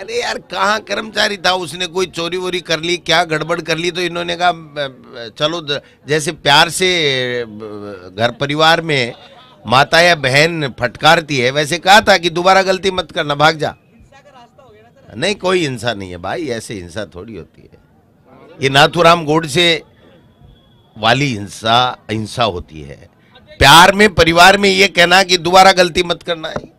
अरे यार कहाँ कर्मचारी था उसने कोई चोरी वोरी कर ली क्या गड़बड़ कर ली तो इन्होंने कहा चलो जैसे प्यार से घर परिवार में माता या बहन फटकारती है वैसे कहा था कि दोबारा गलती मत करना भाग जा नहीं कोई हिंसा नहीं है भाई ऐसे हिंसा थोड़ी होती है ये नाथुराम गोड से वाली हिंसा हिंसा होती है प्यार में परिवार में ये कहना कि दोबारा गलती मत करना है